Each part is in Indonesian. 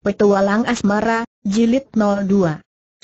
Petualang Asmara, Jilid 02.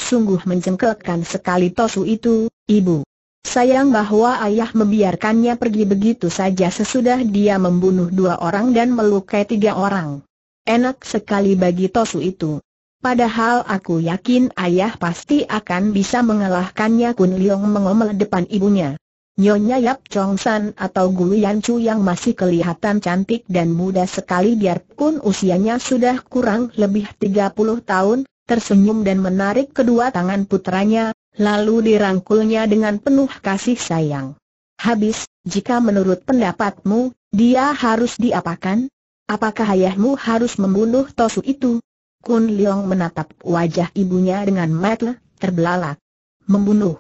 Sungguh mencengkelkan sekali Tosu itu, ibu. Sayang bahwa ayah membiarkannya pergi begitu saja sesudah dia membunuh dua orang dan melukai tiga orang. Enak sekali bagi Tosu itu. Padahal aku yakin ayah pasti akan bisa mengalahkannya Kun Liong mengomel depan ibunya. Nyonya Yap Chong San atau Gu Yan Chu yang masih kelihatan cantik dan muda sekali biarpun usianya sudah kurang lebih 30 tahun, tersenyum dan menarik kedua tangan putranya, lalu dirangkulnya dengan penuh kasih sayang. Habis, jika menurut pendapatmu, dia harus diapakan? Apakah ayahmu harus membunuh Tosu itu? Kun Leong menatap wajah ibunya dengan mata terbelalak. Membunuh.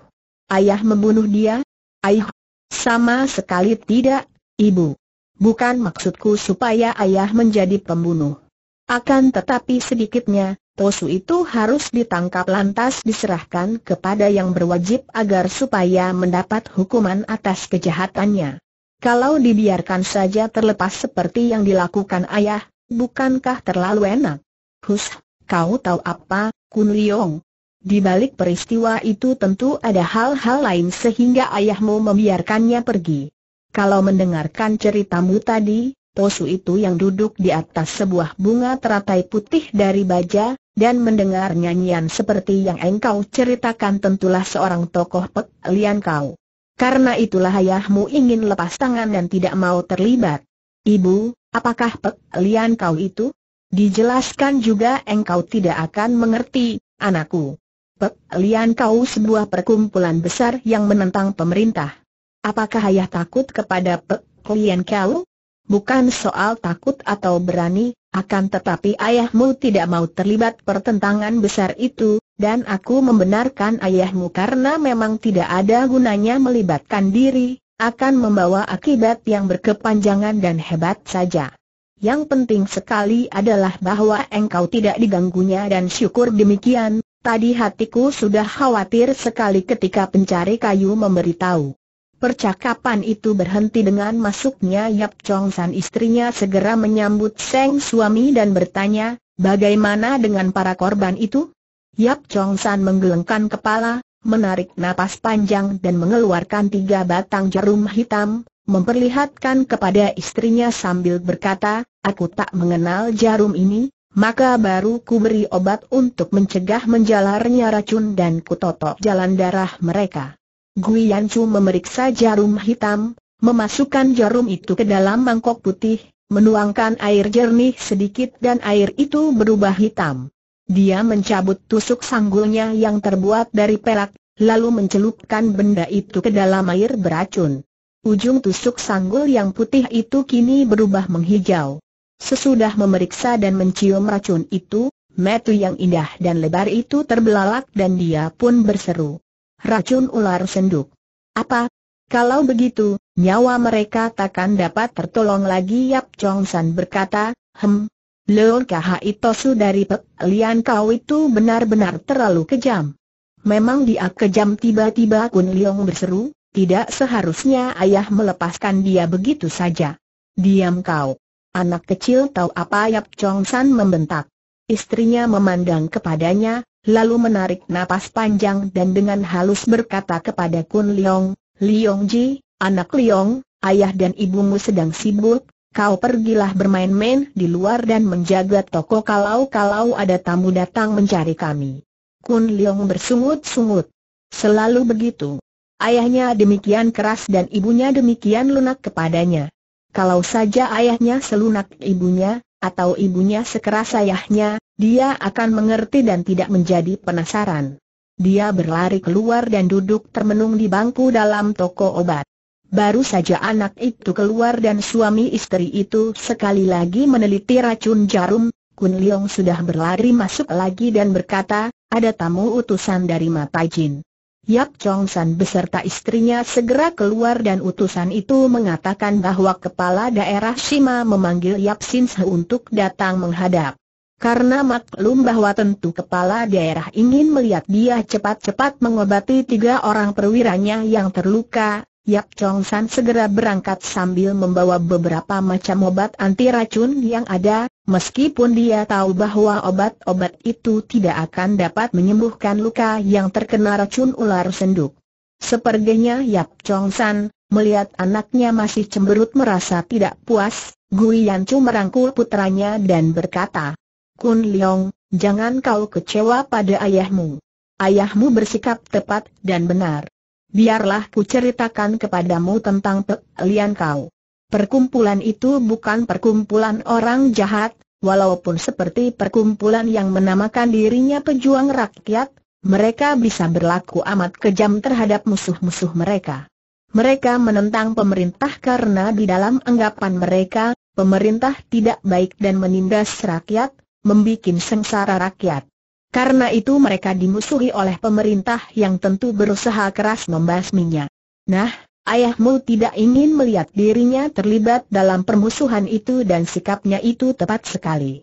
Ayah membunuh dia? Aih, sama sekali tidak, Ibu. Bukan maksudku supaya ayah menjadi pembunuh. Akan tetapi sedikitnya, Tosu itu harus ditangkap lantas diserahkan kepada yang berwajib agar supaya mendapat hukuman atas kejahatannya. Kalau dibiarkan saja terlepas seperti yang dilakukan ayah, bukankah terlalu enak? Hus, kau tahu apa, Kun Liong? Di balik peristiwa itu tentu ada hal-hal lain sehingga ayahmu membiarkannya pergi. Kalau mendengarkan ceritamu tadi, Tosu itu yang duduk di atas sebuah bunga teratai putih dari baja, dan mendengar nyanyian seperti yang engkau ceritakan tentulah seorang tokoh peklian kau. Karena itulah ayahmu ingin lepas tangan dan tidak mau terlibat. Ibu, apakah peklian kau itu? Dijelaskan juga engkau tidak akan mengerti, anakku. Pek Lian Kau sebuah perkumpulan besar yang menentang pemerintah. Apakah ayah takut kepada Pek Lian Kau? Bukan soal takut atau berani, akan tetapi ayahmu tidak mau terlibat pertentangan besar itu, dan aku membenarkan ayahmu karena memang tidak ada gunanya melibatkan diri, akan membawa akibat yang berkepanjangan dan hebat saja. Yang penting sekali adalah bahwa engkau tidak diganggunya dan syukur demikian, Tadi hatiku sudah khawatir sekali ketika pencari kayu memberitahu. Percakapan itu berhenti dengan masuknya Yap Chong San istrinya segera menyambut Seng suami dan bertanya, bagaimana dengan para korban itu? Yap Chong San menggelengkan kepala, menarik napas panjang dan mengeluarkan tiga batang jarum hitam, memperlihatkan kepada istrinya sambil berkata, aku tak mengenal jarum ini, maka baru ku beri obat untuk mencegah menjalarnya racun dan kutotok jalan darah mereka. Gui memeriksa jarum hitam, memasukkan jarum itu ke dalam mangkok putih, menuangkan air jernih sedikit dan air itu berubah hitam. Dia mencabut tusuk sanggulnya yang terbuat dari perak, lalu mencelupkan benda itu ke dalam air beracun. Ujung tusuk sanggul yang putih itu kini berubah menghijau. Sesudah memeriksa dan mencium racun itu, metu yang indah dan lebar itu terbelalak dan dia pun berseru. Racun ular senduk. Apa? Kalau begitu, nyawa mereka takkan dapat tertolong lagi Yap Chong San berkata, hem, Leon Kahai Tosu dari Pek Lian kau itu benar-benar terlalu kejam. Memang dia kejam tiba-tiba Kun Leong berseru, tidak seharusnya ayah melepaskan dia begitu saja. Diam kau. Anak kecil tahu apa Yap Chong San membentak. Istrinya memandang kepadanya, lalu menarik napas panjang dan dengan halus berkata kepada Kun Leong, Leong Ji, anak Leong, ayah dan ibumu sedang sibuk, kau pergilah bermain-main di luar dan menjaga toko kalau-kalau ada tamu datang mencari kami. Kun Leong bersungut-sungut. Selalu begitu. Ayahnya demikian keras dan ibunya demikian lunak kepadanya. Kalau saja ayahnya selunak ibunya, atau ibunya sekeras ayahnya, dia akan mengerti dan tidak menjadi penasaran. Dia berlari keluar dan duduk termenung di bangku dalam toko obat. Baru saja anak itu keluar dan suami istri itu sekali lagi meneliti racun jarum, Kun Leong sudah berlari masuk lagi dan berkata, ada tamu utusan dari Mata Jin. Yap Chong San beserta istrinya segera keluar dan utusan itu mengatakan bahwa kepala daerah Shima memanggil Yap Sin Se untuk datang menghadap. Karena maklum bahwa tentu kepala daerah ingin melihat dia cepat-cepat mengobati tiga orang perwiranya yang terluka, Yap Chong San segera berangkat sambil membawa beberapa macam obat anti racun yang ada, meskipun dia tahu bahwa obat-obat itu tidak akan dapat menyembuhkan luka yang terkena racun ular senduk. Sepertinya Yap Chong San, melihat anaknya masih cemberut merasa tidak puas, Gui Chu merangkul putranya dan berkata, Kun Leong, jangan kau kecewa pada ayahmu. Ayahmu bersikap tepat dan benar biarlah ku ceritakan kepadamu tentang pelian Kau. Perkumpulan itu bukan perkumpulan orang jahat, walaupun seperti perkumpulan yang menamakan dirinya pejuang rakyat, mereka bisa berlaku amat kejam terhadap musuh-musuh mereka. Mereka menentang pemerintah karena di dalam anggapan mereka, pemerintah tidak baik dan menindas rakyat, membuat sengsara rakyat. Karena itu mereka dimusuhi oleh pemerintah yang tentu berusaha keras membasminya. Nah, ayahmu tidak ingin melihat dirinya terlibat dalam permusuhan itu dan sikapnya itu tepat sekali.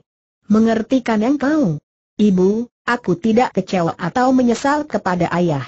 Mengertikan yang kau? Ibu, aku tidak kecewa atau menyesal kepada ayah.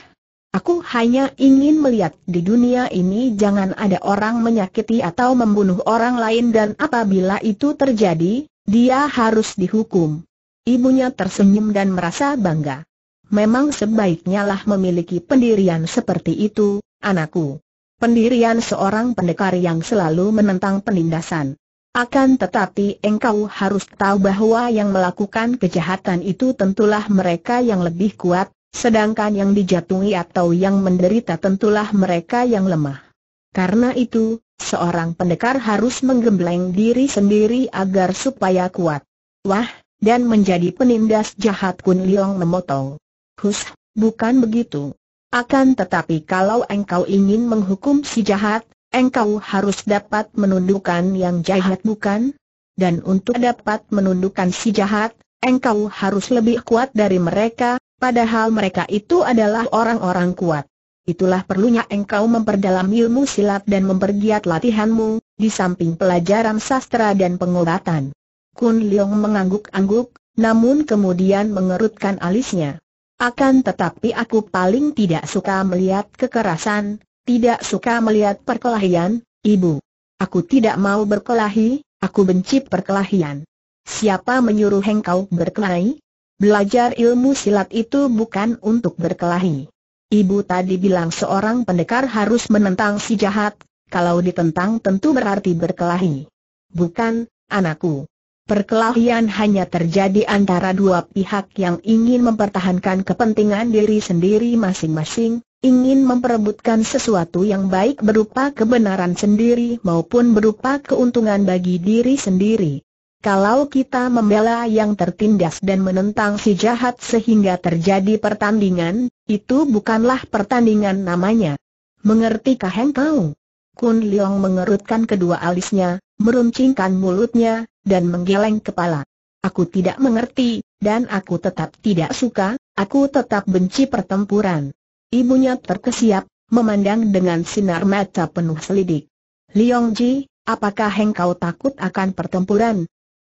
Aku hanya ingin melihat di dunia ini jangan ada orang menyakiti atau membunuh orang lain dan apabila itu terjadi, dia harus dihukum. Ibunya tersenyum dan merasa bangga. Memang sebaiknya lah memiliki pendirian seperti itu, anakku. Pendirian seorang pendekar yang selalu menentang penindasan. Akan tetapi engkau harus tahu bahwa yang melakukan kejahatan itu tentulah mereka yang lebih kuat, sedangkan yang dijatuhi atau yang menderita tentulah mereka yang lemah. Karena itu, seorang pendekar harus menggembleng diri sendiri agar supaya kuat. Wah, dan menjadi penindas jahat Kun Liong memotong. Hus, bukan begitu. Akan tetapi kalau engkau ingin menghukum si jahat, engkau harus dapat menundukkan yang jahat bukan? Dan untuk dapat menundukkan si jahat, engkau harus lebih kuat dari mereka, padahal mereka itu adalah orang-orang kuat. Itulah perlunya engkau memperdalam ilmu silat dan mempergiat latihanmu, di samping pelajaran sastra dan pengobatan. Kun Leong mengangguk-angguk, namun kemudian mengerutkan alisnya. Akan tetapi aku paling tidak suka melihat kekerasan, tidak suka melihat perkelahian, ibu. Aku tidak mau berkelahi, aku benci perkelahian. Siapa menyuruh engkau berkelahi? Belajar ilmu silat itu bukan untuk berkelahi. Ibu tadi bilang seorang pendekar harus menentang si jahat, kalau ditentang tentu berarti berkelahi. Bukan, anakku. Perkelahian hanya terjadi antara dua pihak yang ingin mempertahankan kepentingan diri sendiri masing-masing, ingin memperebutkan sesuatu yang baik berupa kebenaran sendiri maupun berupa keuntungan bagi diri sendiri. Kalau kita membela yang tertindas dan menentang si jahat sehingga terjadi pertandingan, itu bukanlah pertandingan namanya. Mengertikah engkau? Kun Leong mengerutkan kedua alisnya, meruncingkan mulutnya, dan menggeleng kepala. Aku tidak mengerti, dan aku tetap tidak suka, aku tetap benci pertempuran. Ibunya terkesiap, memandang dengan sinar mata penuh selidik. Liong Ji, apakah engkau takut akan pertempuran?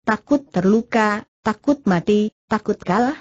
Takut terluka, takut mati, takut kalah?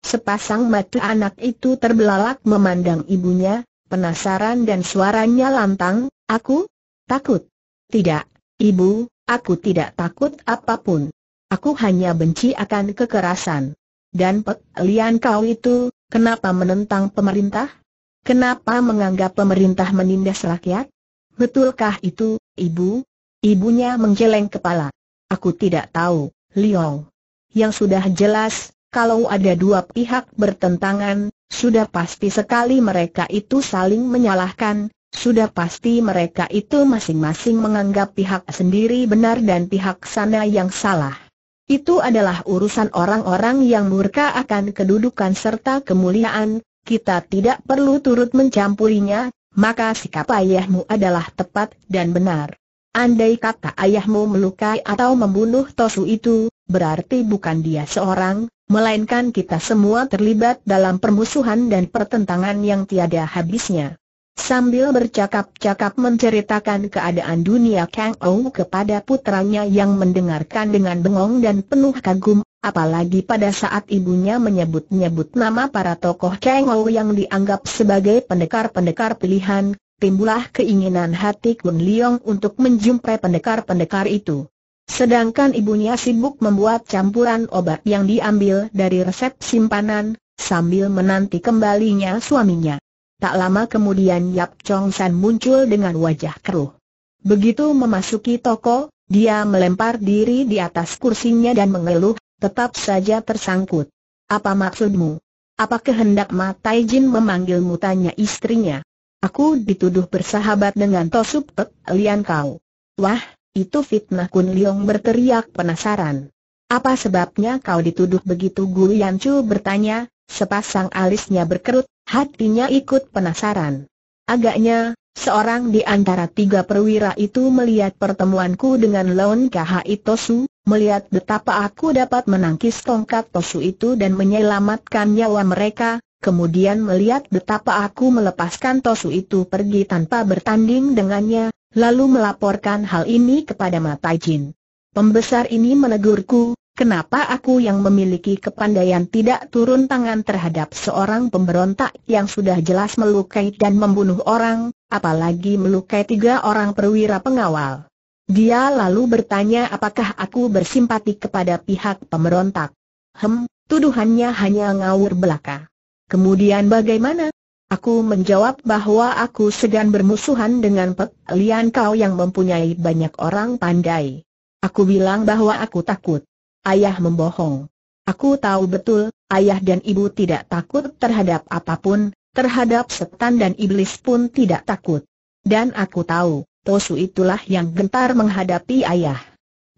Sepasang mata anak itu terbelalak memandang ibunya, penasaran dan suaranya lantang, aku takut. Tidak, Ibu, aku tidak takut apapun. Aku hanya benci akan kekerasan. Dan Pek Lian kau itu, kenapa menentang pemerintah? Kenapa menganggap pemerintah menindas rakyat? Betulkah itu, ibu? Ibunya menggeleng kepala. Aku tidak tahu, Liong. Yang sudah jelas, kalau ada dua pihak bertentangan, sudah pasti sekali mereka itu saling menyalahkan, sudah pasti mereka itu masing-masing menganggap pihak sendiri benar dan pihak sana yang salah. Itu adalah urusan orang-orang yang murka akan kedudukan serta kemuliaan, kita tidak perlu turut mencampurinya, maka sikap ayahmu adalah tepat dan benar. Andai kata ayahmu melukai atau membunuh Tosu itu, berarti bukan dia seorang, melainkan kita semua terlibat dalam permusuhan dan pertentangan yang tiada habisnya. Sambil bercakap-cakap menceritakan keadaan dunia Kang Ou kepada putranya yang mendengarkan dengan bengong dan penuh kagum, apalagi pada saat ibunya menyebut-nyebut nama para tokoh Kang Ou yang dianggap sebagai pendekar-pendekar pilihan, timbullah keinginan hati Kun Leong untuk menjumpai pendekar-pendekar itu. Sedangkan ibunya sibuk membuat campuran obat yang diambil dari resep simpanan, sambil menanti kembalinya suaminya. Tak lama kemudian Yap Chong San muncul dengan wajah keruh. Begitu memasuki toko, dia melempar diri di atas kursinya dan mengeluh, tetap saja tersangkut. Apa maksudmu? Apa kehendak Ma Jin memanggilmu tanya istrinya? Aku dituduh bersahabat dengan Tosup Pek Lian Kau. Wah, itu fitnah Kun Leong berteriak penasaran. Apa sebabnya kau dituduh begitu Gu Chu bertanya, sepasang alisnya berkerut, Hatinya ikut penasaran. Agaknya, seorang di antara tiga perwira itu melihat pertemuanku dengan Lon KHI Tosu, melihat betapa aku dapat menangkis tongkat Tosu itu dan menyelamatkan nyawa mereka, kemudian melihat betapa aku melepaskan Tosu itu pergi tanpa bertanding dengannya, lalu melaporkan hal ini kepada Mata Jin. Pembesar ini menegurku, Kenapa aku yang memiliki kepandaian tidak turun tangan terhadap seorang pemberontak yang sudah jelas melukai dan membunuh orang, apalagi melukai tiga orang perwira pengawal? Dia lalu bertanya apakah aku bersimpati kepada pihak pemberontak. Hem, tuduhannya hanya ngawur belaka. Kemudian bagaimana? Aku menjawab bahwa aku sedang bermusuhan dengan Pek Lian Kau yang mempunyai banyak orang pandai. Aku bilang bahwa aku takut ayah membohong. Aku tahu betul, ayah dan ibu tidak takut terhadap apapun, terhadap setan dan iblis pun tidak takut. Dan aku tahu, Tosu itulah yang gentar menghadapi ayah.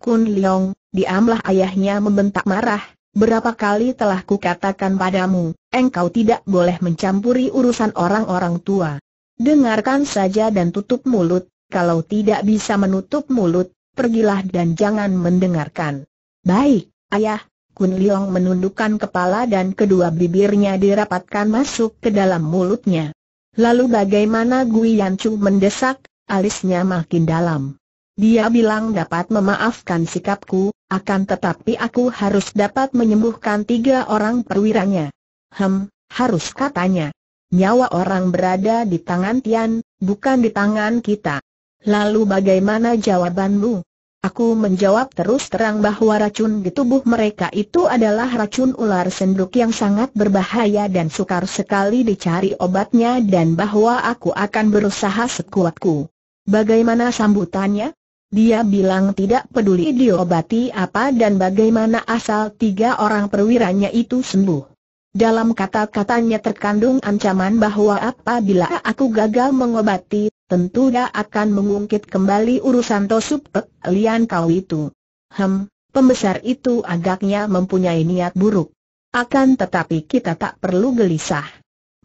Kun Leong, diamlah ayahnya membentak marah, berapa kali telah kukatakan padamu, engkau tidak boleh mencampuri urusan orang-orang tua. Dengarkan saja dan tutup mulut, kalau tidak bisa menutup mulut, pergilah dan jangan mendengarkan. Baik, ayah, Kun Liang menundukkan kepala dan kedua bibirnya dirapatkan masuk ke dalam mulutnya. Lalu bagaimana Gui Yancu mendesak, alisnya makin dalam. Dia bilang dapat memaafkan sikapku, akan tetapi aku harus dapat menyembuhkan tiga orang perwiranya. Hem, harus katanya. Nyawa orang berada di tangan Tian, bukan di tangan kita. Lalu bagaimana jawabanmu? Aku menjawab terus terang bahwa racun di tubuh mereka itu adalah racun ular senduk yang sangat berbahaya dan sukar sekali dicari obatnya dan bahwa aku akan berusaha sekuatku. Bagaimana sambutannya? Dia bilang tidak peduli diobati apa dan bagaimana asal tiga orang perwiranya itu sembuh. Dalam kata-katanya terkandung ancaman bahwa apabila aku gagal mengobati tentu dia akan mengungkit kembali urusan Tosup Pek Lian Kau itu. Hem, pembesar itu agaknya mempunyai niat buruk. Akan tetapi kita tak perlu gelisah.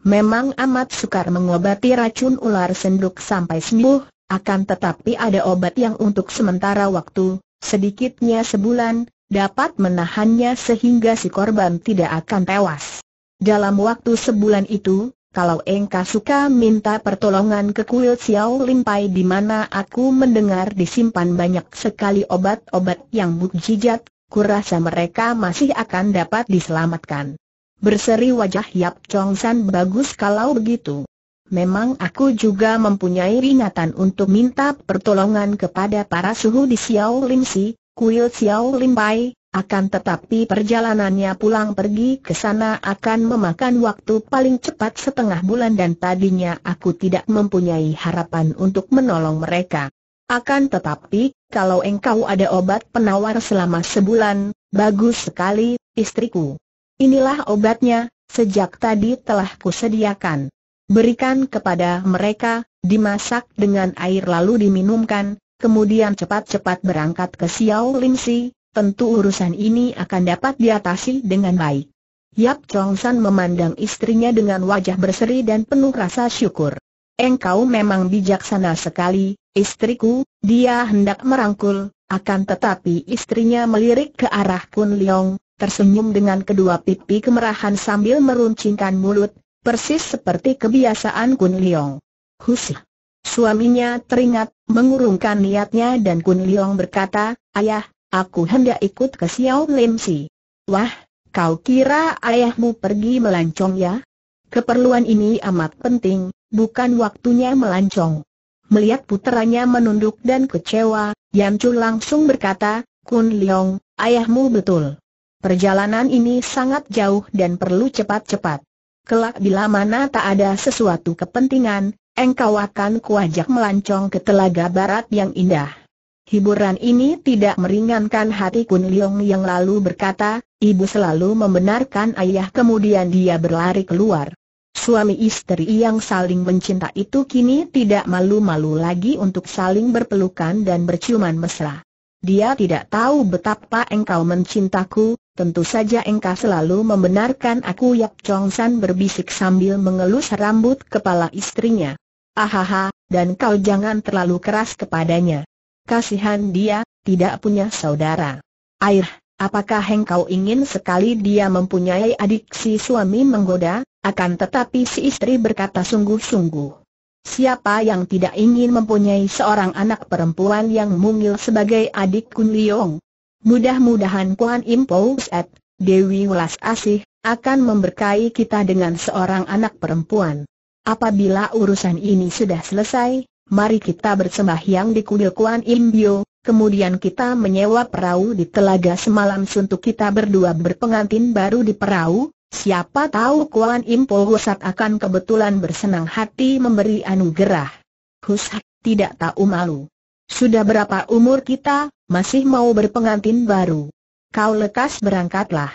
Memang amat sukar mengobati racun ular senduk sampai sembuh, akan tetapi ada obat yang untuk sementara waktu, sedikitnya sebulan, dapat menahannya sehingga si korban tidak akan tewas. Dalam waktu sebulan itu, kalau engkau suka minta pertolongan ke kuil Xiao Limpai di mana aku mendengar disimpan banyak sekali obat-obat yang mukjizat, kurasa mereka masih akan dapat diselamatkan. Berseri wajah Yap Chong San bagus kalau begitu. Memang aku juga mempunyai ingatan untuk minta pertolongan kepada para suhu di Xiao Lim Si, kuil Xiao Limpai, akan tetapi perjalanannya pulang pergi ke sana akan memakan waktu paling cepat setengah bulan dan tadinya aku tidak mempunyai harapan untuk menolong mereka. Akan tetapi, kalau engkau ada obat penawar selama sebulan, bagus sekali, istriku. Inilah obatnya, sejak tadi telah kusediakan. Berikan kepada mereka, dimasak dengan air lalu diminumkan, kemudian cepat-cepat berangkat ke Xiao Limsi, tentu urusan ini akan dapat diatasi dengan baik. Yap Chong San memandang istrinya dengan wajah berseri dan penuh rasa syukur. Engkau memang bijaksana sekali, istriku, dia hendak merangkul, akan tetapi istrinya melirik ke arah Kun Leong, tersenyum dengan kedua pipi kemerahan sambil meruncingkan mulut, persis seperti kebiasaan Kun Leong. Husih. Suaminya teringat, mengurungkan niatnya dan Kun Leong berkata, Ayah, Aku hendak ikut ke Xiao Lim Si. Wah, kau kira ayahmu pergi melancong ya? Keperluan ini amat penting, bukan waktunya melancong. Melihat putranya menunduk dan kecewa, Chu langsung berkata, Kun Leong, ayahmu betul. Perjalanan ini sangat jauh dan perlu cepat-cepat. Kelak bila mana tak ada sesuatu kepentingan, engkau akan kuajak melancong ke telaga barat yang indah. Hiburan ini tidak meringankan hati Kun Liong yang lalu berkata, ibu selalu membenarkan ayah kemudian dia berlari keluar. Suami istri yang saling mencinta itu kini tidak malu-malu lagi untuk saling berpelukan dan berciuman mesra. Dia tidak tahu betapa engkau mencintaku, tentu saja engkau selalu membenarkan aku Yap Chong San berbisik sambil mengelus rambut kepala istrinya. Ahaha, dan kau jangan terlalu keras kepadanya. Kasihan dia, tidak punya saudara. Air, apakah engkau ingin sekali dia mempunyai adik si suami menggoda? Akan tetapi si istri berkata sungguh-sungguh. Siapa yang tidak ingin mempunyai seorang anak perempuan yang mungil sebagai adik Kun Liong? Mudah-mudahan Kuan Impo at Dewi Welas Asih, akan memberkahi kita dengan seorang anak perempuan. Apabila urusan ini sudah selesai, mari kita bersembahyang di kuil Kuan Imbio, kemudian kita menyewa perahu di telaga semalam untuk kita berdua berpengantin baru di perahu, siapa tahu Kuan Impo Husat akan kebetulan bersenang hati memberi anugerah. Husat tidak tahu malu. Sudah berapa umur kita, masih mau berpengantin baru. Kau lekas berangkatlah.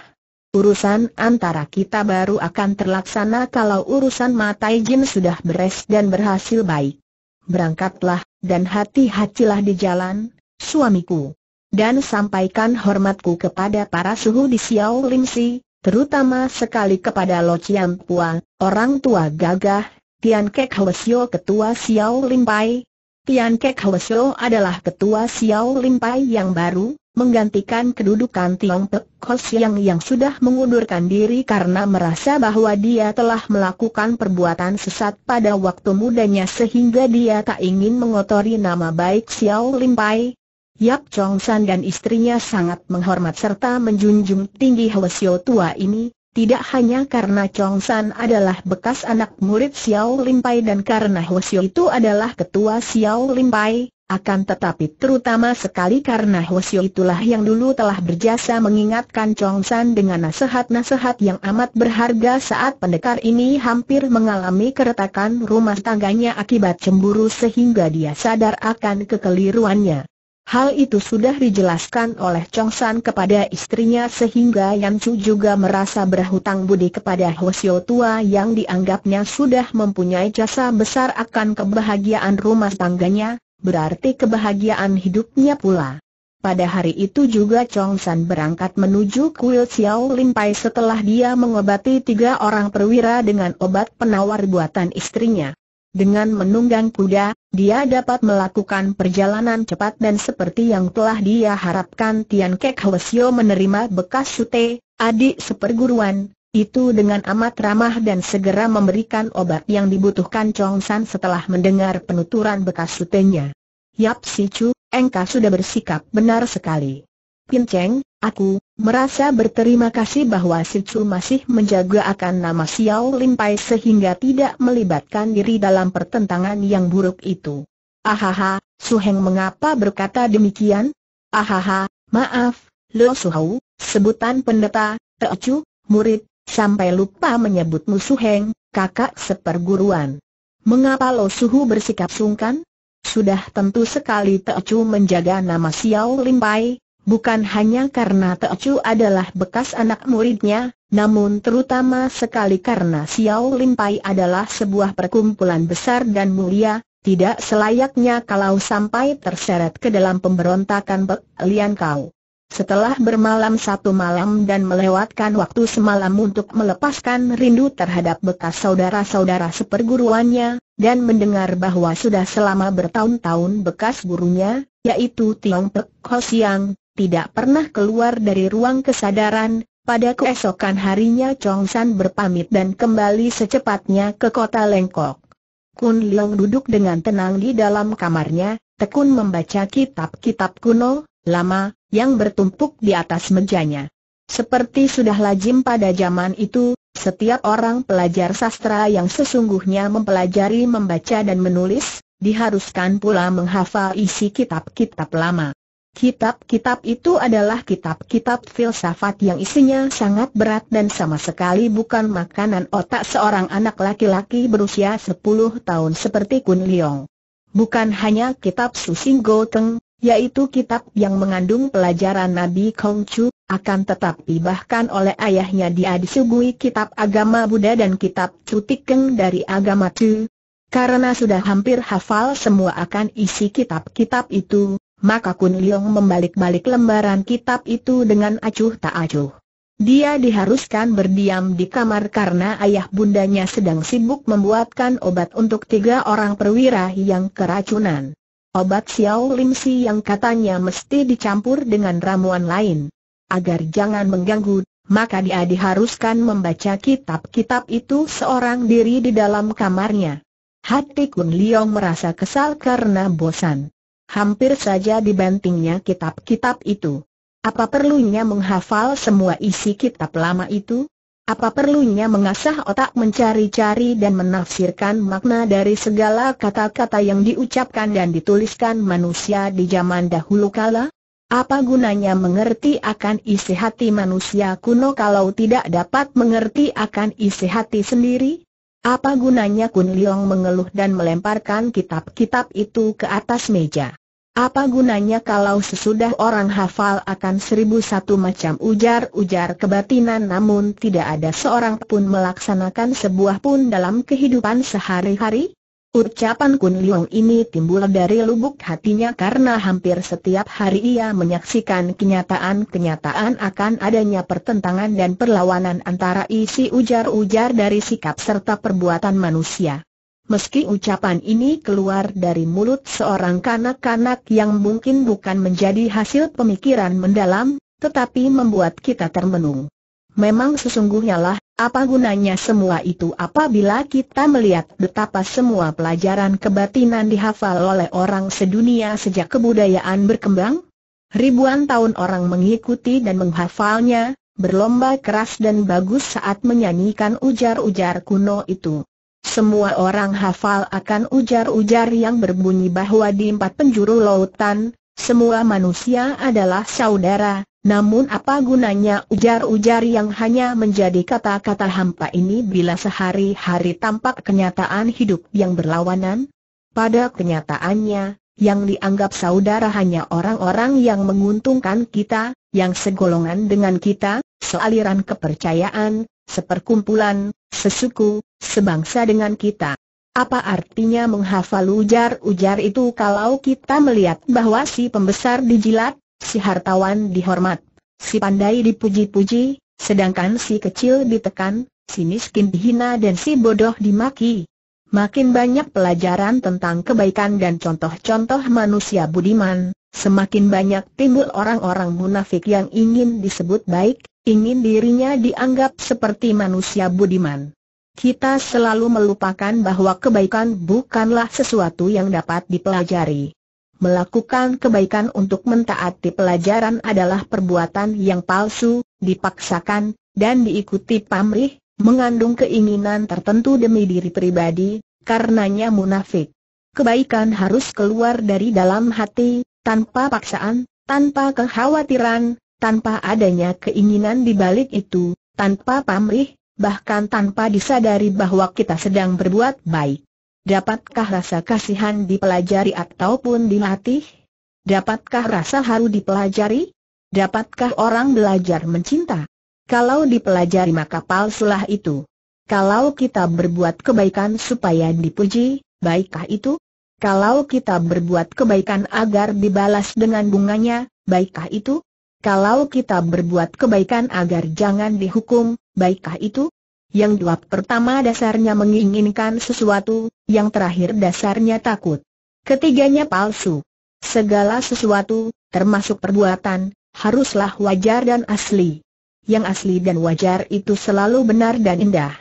Urusan antara kita baru akan terlaksana kalau urusan Matai Jin sudah beres dan berhasil baik berangkatlah, dan hati-hatilah di jalan, suamiku. Dan sampaikan hormatku kepada para suhu di Xiao Limsi, terutama sekali kepada Lo Chiam Pua, orang tua gagah, Tian Kek Hwesyo ketua Xiao Limpai. Tian Kek Hwesyo adalah ketua Xiao Limpai yang baru, menggantikan kedudukan Tiong Pek Ho Siang yang sudah mengundurkan diri karena merasa bahwa dia telah melakukan perbuatan sesat pada waktu mudanya sehingga dia tak ingin mengotori nama baik Xiao Lim Pai. Yap Chong San dan istrinya sangat menghormat serta menjunjung tinggi Hwa Xiao tua ini, tidak hanya karena Chong San adalah bekas anak murid Xiao Lim Pai dan karena Hwa Xiao itu adalah ketua Xiao Lim Pai, akan tetapi terutama sekali karena Hosio itulah yang dulu telah berjasa mengingatkan Chong San dengan nasihat-nasihat yang amat berharga saat pendekar ini hampir mengalami keretakan rumah tangganya akibat cemburu sehingga dia sadar akan kekeliruannya. Hal itu sudah dijelaskan oleh Chong San kepada istrinya sehingga Yan Chu juga merasa berhutang budi kepada Hosio tua yang dianggapnya sudah mempunyai jasa besar akan kebahagiaan rumah tangganya, berarti kebahagiaan hidupnya pula. Pada hari itu juga Chong San berangkat menuju kuil Xiao Lim Pai setelah dia mengobati tiga orang perwira dengan obat penawar buatan istrinya. Dengan menunggang kuda, dia dapat melakukan perjalanan cepat dan seperti yang telah dia harapkan Tian Kek Hwesyo menerima bekas sute, adik seperguruan, itu dengan amat ramah dan segera memberikan obat yang dibutuhkan Chong San setelah mendengar penuturan bekas sutenya. Yap Si Chu, engkau sudah bersikap benar sekali. Pin Cheng, aku, merasa berterima kasih bahwa Si Chu masih menjaga akan nama Xiao Lim Pai sehingga tidak melibatkan diri dalam pertentangan yang buruk itu. Ahaha, Su Heng mengapa berkata demikian? Ahaha, maaf, Lo Su Hau, sebutan pendeta, Chu, murid, Sampai lupa menyebut musuh Heng, kakak seperguruan. Mengapa Lo Suhu bersikap sungkan? Sudah tentu sekali Teocu menjaga nama Xiao Limpai, bukan hanya karena Teocu adalah bekas anak muridnya, namun terutama sekali karena Xiao Limpai adalah sebuah perkumpulan besar dan mulia, tidak selayaknya kalau sampai terseret ke dalam pemberontakan Bek Lian Kau. Setelah bermalam satu malam dan melewatkan waktu semalam untuk melepaskan rindu terhadap bekas saudara-saudara seperguruannya, dan mendengar bahwa sudah selama bertahun-tahun bekas gurunya, yaitu Tiong Pek Ho Siang, tidak pernah keluar dari ruang kesadaran, pada keesokan harinya Chong San berpamit dan kembali secepatnya ke kota Lengkok. Kun Leong duduk dengan tenang di dalam kamarnya, tekun membaca kitab-kitab kuno, lama, yang bertumpuk di atas mejanya. Seperti sudah lazim pada zaman itu, setiap orang pelajar sastra yang sesungguhnya mempelajari membaca dan menulis, diharuskan pula menghafal isi kitab-kitab lama. Kitab-kitab itu adalah kitab-kitab filsafat yang isinya sangat berat dan sama sekali bukan makanan otak seorang anak laki-laki berusia 10 tahun seperti Kun Liong. Bukan hanya kitab Susing Goteng, yaitu kitab yang mengandung pelajaran Nabi Kongcu, akan tetapi bahkan oleh ayahnya dia disuguhi kitab agama Buddha dan kitab Tikeng dari agama Chu. Karena sudah hampir hafal semua akan isi kitab-kitab itu, maka Kun Liong membalik-balik lembaran kitab itu dengan acuh tak acuh. Dia diharuskan berdiam di kamar karena ayah bundanya sedang sibuk membuatkan obat untuk tiga orang perwira yang keracunan. Obat Xiao Lim Si yang katanya mesti dicampur dengan ramuan lain. Agar jangan mengganggu, maka dia diharuskan membaca kitab-kitab itu seorang diri di dalam kamarnya. Hati Kun Liong merasa kesal karena bosan. Hampir saja dibantingnya kitab-kitab itu. Apa perlunya menghafal semua isi kitab lama itu? Apa perlunya mengasah otak mencari-cari dan menafsirkan makna dari segala kata-kata yang diucapkan dan dituliskan manusia di zaman dahulu kala? Apa gunanya mengerti akan isi hati manusia kuno kalau tidak dapat mengerti akan isi hati sendiri? Apa gunanya Kun Liong mengeluh dan melemparkan kitab-kitab itu ke atas meja? Apa gunanya kalau sesudah orang hafal akan seribu satu macam ujar-ujar kebatinan namun tidak ada seorang pun melaksanakan sebuah pun dalam kehidupan sehari-hari? Ucapan Kun Liong ini timbul dari lubuk hatinya karena hampir setiap hari ia menyaksikan kenyataan-kenyataan akan adanya pertentangan dan perlawanan antara isi ujar-ujar dari sikap serta perbuatan manusia. Meski ucapan ini keluar dari mulut seorang kanak-kanak yang mungkin bukan menjadi hasil pemikiran mendalam, tetapi membuat kita termenung. Memang sesungguhnya lah, apa gunanya semua itu apabila kita melihat betapa semua pelajaran kebatinan dihafal oleh orang sedunia sejak kebudayaan berkembang? Ribuan tahun orang mengikuti dan menghafalnya, berlomba keras dan bagus saat menyanyikan ujar-ujar kuno itu. Semua orang hafal akan ujar-ujar yang berbunyi bahwa di empat penjuru lautan, semua manusia adalah saudara, namun apa gunanya ujar-ujar yang hanya menjadi kata-kata hampa ini bila sehari-hari tampak kenyataan hidup yang berlawanan? Pada kenyataannya, yang dianggap saudara hanya orang-orang yang menguntungkan kita, yang segolongan dengan kita, sealiran kepercayaan, seperkumpulan, sesuku, sebangsa dengan kita. Apa artinya menghafal ujar-ujar itu kalau kita melihat bahwa si pembesar dijilat, si hartawan dihormat, si pandai dipuji-puji, sedangkan si kecil ditekan, si miskin dihina dan si bodoh dimaki. Makin banyak pelajaran tentang kebaikan dan contoh-contoh manusia budiman, semakin banyak timbul orang-orang munafik yang ingin disebut baik, ingin dirinya dianggap seperti manusia budiman. Kita selalu melupakan bahwa kebaikan bukanlah sesuatu yang dapat dipelajari. Melakukan kebaikan untuk mentaati pelajaran adalah perbuatan yang palsu, dipaksakan, dan diikuti pamrih, mengandung keinginan tertentu demi diri pribadi, karenanya munafik. Kebaikan harus keluar dari dalam hati, tanpa paksaan, tanpa kekhawatiran, tanpa adanya keinginan di balik itu, tanpa pamrih, bahkan tanpa disadari bahwa kita sedang berbuat baik. Dapatkah rasa kasihan dipelajari ataupun dilatih? Dapatkah rasa haru dipelajari? Dapatkah orang belajar mencinta? Kalau dipelajari maka palsulah itu. Kalau kita berbuat kebaikan supaya dipuji, baikkah itu? Kalau kita berbuat kebaikan agar dibalas dengan bunganya, baikkah itu? Kalau kita berbuat kebaikan agar jangan dihukum, baikkah itu? Yang dua pertama dasarnya menginginkan sesuatu, yang terakhir dasarnya takut. Ketiganya palsu. Segala sesuatu, termasuk perbuatan, haruslah wajar dan asli. Yang asli dan wajar itu selalu benar dan indah.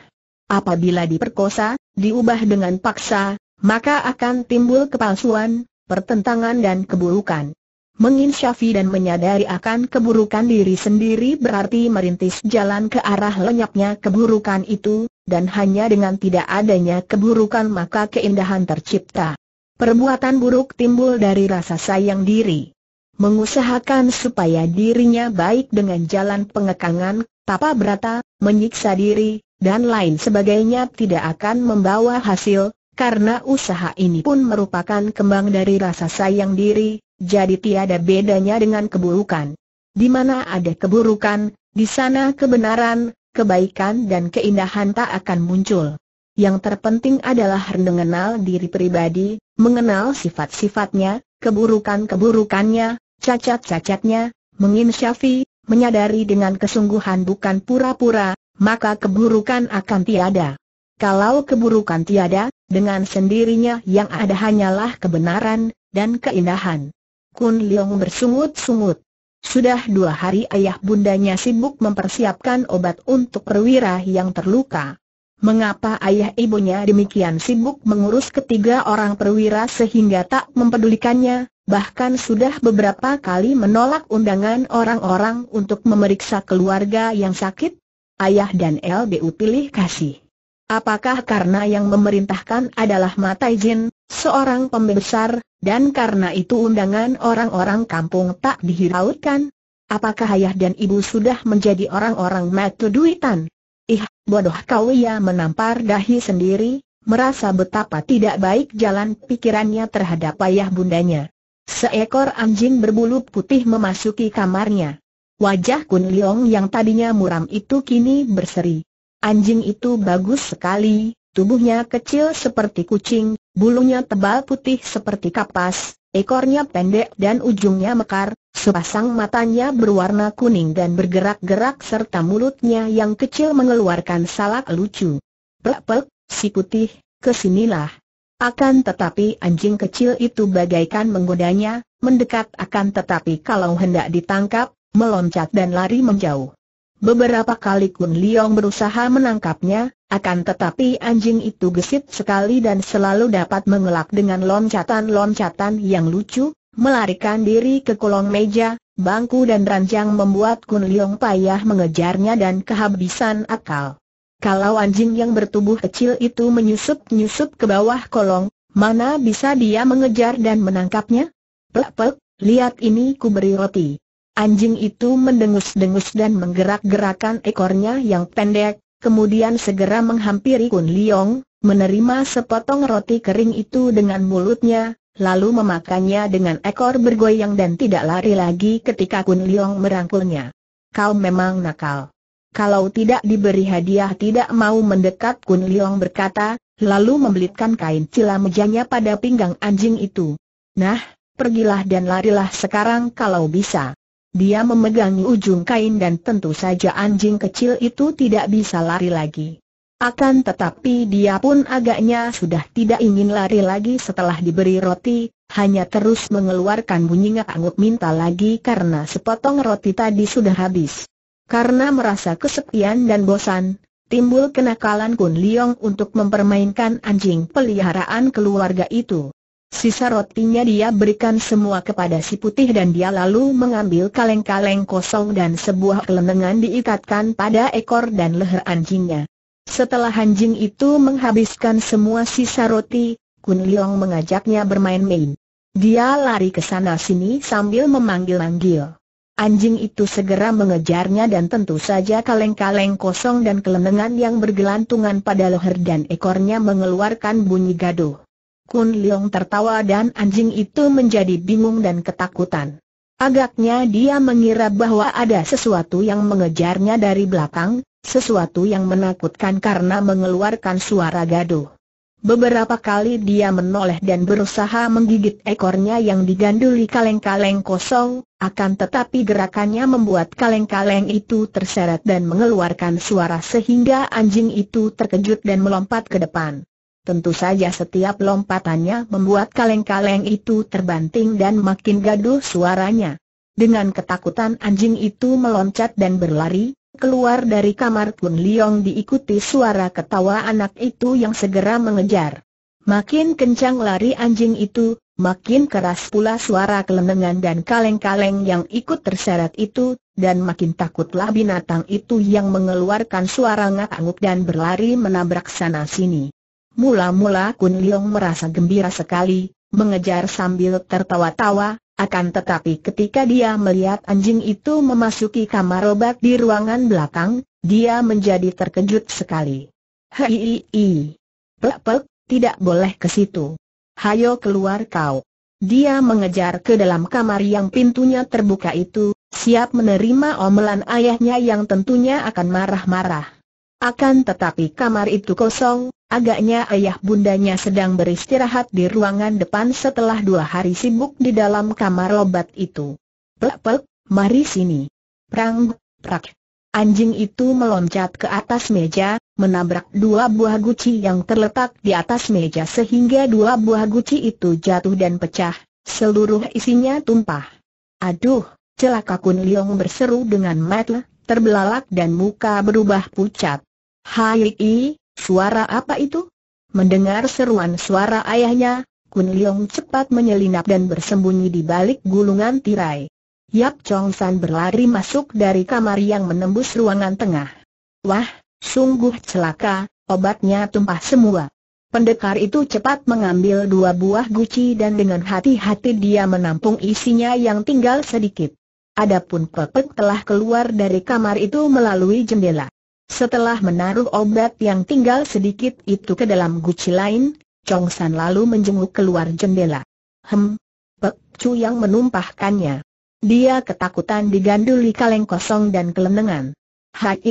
Apabila diperkosa, diubah dengan paksa, maka akan timbul kepalsuan, pertentangan dan keburukan menginsyafi dan menyadari akan keburukan diri sendiri berarti merintis jalan ke arah lenyapnya keburukan itu, dan hanya dengan tidak adanya keburukan maka keindahan tercipta. Perbuatan buruk timbul dari rasa sayang diri. Mengusahakan supaya dirinya baik dengan jalan pengekangan, tapa berata, menyiksa diri, dan lain sebagainya tidak akan membawa hasil, karena usaha ini pun merupakan kembang dari rasa sayang diri, jadi tiada bedanya dengan keburukan. Di mana ada keburukan, di sana kebenaran, kebaikan dan keindahan tak akan muncul. Yang terpenting adalah mengenal diri pribadi, mengenal sifat-sifatnya, keburukan-keburukannya, cacat-cacatnya, menginsyafi, menyadari dengan kesungguhan bukan pura-pura, maka keburukan akan tiada. Kalau keburukan tiada, dengan sendirinya yang ada hanyalah kebenaran dan keindahan. Kun Leong bersungut-sungut. Sudah dua hari ayah bundanya sibuk mempersiapkan obat untuk perwira yang terluka. Mengapa ayah ibunya demikian sibuk mengurus ketiga orang perwira sehingga tak mempedulikannya, bahkan sudah beberapa kali menolak undangan orang-orang untuk memeriksa keluarga yang sakit? Ayah dan LBU pilih kasih. Apakah karena yang memerintahkan adalah mata Jin, seorang pembesar, dan karena itu undangan orang-orang kampung tak dihiraukan. Apakah ayah dan ibu sudah menjadi orang-orang metu duitan? Ih, bodoh kau ya, menampar dahi sendiri, merasa betapa tidak baik jalan pikirannya terhadap ayah bundanya. Seekor anjing berbulu putih memasuki kamarnya. Wajah Kun Leong yang tadinya muram itu kini berseri. Anjing itu bagus sekali, Tubuhnya kecil seperti kucing, bulunya tebal putih seperti kapas, ekornya pendek dan ujungnya mekar, sepasang matanya berwarna kuning dan bergerak-gerak serta mulutnya yang kecil mengeluarkan salak lucu. Plek-plek, si putih, kesinilah. Akan tetapi anjing kecil itu bagaikan menggodanya, mendekat akan tetapi kalau hendak ditangkap, meloncat dan lari menjauh. Beberapa kali Kun Liong berusaha menangkapnya, akan tetapi anjing itu gesit sekali dan selalu dapat mengelak dengan loncatan-loncatan yang lucu, melarikan diri ke kolong meja, bangku dan ranjang membuat Kun Leong payah mengejarnya dan kehabisan akal. Kalau anjing yang bertubuh kecil itu menyusup-nyusup ke bawah kolong, mana bisa dia mengejar dan menangkapnya? Plek-plek, lihat ini ku beri roti. Anjing itu mendengus-dengus dan menggerak-gerakan ekornya yang pendek, kemudian segera menghampiri Kun Liong, menerima sepotong roti kering itu dengan mulutnya, lalu memakannya dengan ekor bergoyang dan tidak lari lagi ketika Kun Liong merangkulnya. Kau memang nakal. Kalau tidak diberi hadiah tidak mau mendekat Kun Liong berkata, lalu membelitkan kain cila mejanya pada pinggang anjing itu. Nah, pergilah dan larilah sekarang kalau bisa. Dia memegangi ujung kain dan tentu saja anjing kecil itu tidak bisa lari lagi. Akan tetapi dia pun agaknya sudah tidak ingin lari lagi setelah diberi roti, hanya terus mengeluarkan bunyi ngakak minta lagi karena sepotong roti tadi sudah habis. Karena merasa kesepian dan bosan, timbul kenakalan Kun Liong untuk mempermainkan anjing peliharaan keluarga itu. Sisa rotinya dia berikan semua kepada si putih dan dia lalu mengambil kaleng-kaleng kosong dan sebuah kelenengan diikatkan pada ekor dan leher anjingnya. Setelah anjing itu menghabiskan semua sisa roti, Kun Liong mengajaknya bermain-main. Dia lari ke sana sini sambil memanggil-manggil. Anjing itu segera mengejarnya dan tentu saja kaleng-kaleng kosong dan kelenengan yang bergelantungan pada leher dan ekornya mengeluarkan bunyi gaduh. Kun Leong tertawa dan anjing itu menjadi bingung dan ketakutan. Agaknya dia mengira bahwa ada sesuatu yang mengejarnya dari belakang, sesuatu yang menakutkan karena mengeluarkan suara gaduh. Beberapa kali dia menoleh dan berusaha menggigit ekornya yang diganduli kaleng-kaleng kosong, akan tetapi gerakannya membuat kaleng-kaleng itu terseret dan mengeluarkan suara sehingga anjing itu terkejut dan melompat ke depan. Tentu saja setiap lompatannya membuat kaleng-kaleng itu terbanting dan makin gaduh suaranya. Dengan ketakutan anjing itu meloncat dan berlari, keluar dari kamar Kun Liong diikuti suara ketawa anak itu yang segera mengejar. Makin kencang lari anjing itu, makin keras pula suara kelenengan dan kaleng-kaleng yang ikut terseret itu, dan makin takutlah binatang itu yang mengeluarkan suara ngak-anguk dan berlari menabrak sana-sini. Mula-mula Kun Leong merasa gembira sekali, mengejar sambil tertawa-tawa, akan tetapi ketika dia melihat anjing itu memasuki kamar obat di ruangan belakang, dia menjadi terkejut sekali. Hei, pek pek, tidak boleh ke situ. Hayo keluar kau. Dia mengejar ke dalam kamar yang pintunya terbuka itu, siap menerima omelan ayahnya yang tentunya akan marah-marah. Akan tetapi kamar itu kosong, Agaknya ayah bundanya sedang beristirahat di ruangan depan setelah dua hari sibuk di dalam kamar obat itu. Pelak-pelak, mari sini. Prang, prak. Anjing itu meloncat ke atas meja, menabrak dua buah guci yang terletak di atas meja sehingga dua buah guci itu jatuh dan pecah, seluruh isinya tumpah. Aduh, celaka Kun Liong berseru dengan mata terbelalak dan muka berubah pucat. Hai, Suara apa itu? Mendengar seruan suara ayahnya, Kun Leong cepat menyelinap dan bersembunyi di balik gulungan tirai. Yap Chong San berlari masuk dari kamar yang menembus ruangan tengah. Wah, sungguh celaka, obatnya tumpah semua. Pendekar itu cepat mengambil dua buah guci dan dengan hati-hati dia menampung isinya yang tinggal sedikit. Adapun Pepek telah keluar dari kamar itu melalui jendela. Setelah menaruh obat yang tinggal sedikit itu ke dalam guci lain, Chong San lalu menjenguk keluar jendela. Hem, Pek Chu yang menumpahkannya. Dia ketakutan diganduli kaleng kosong dan kelenengan. Hai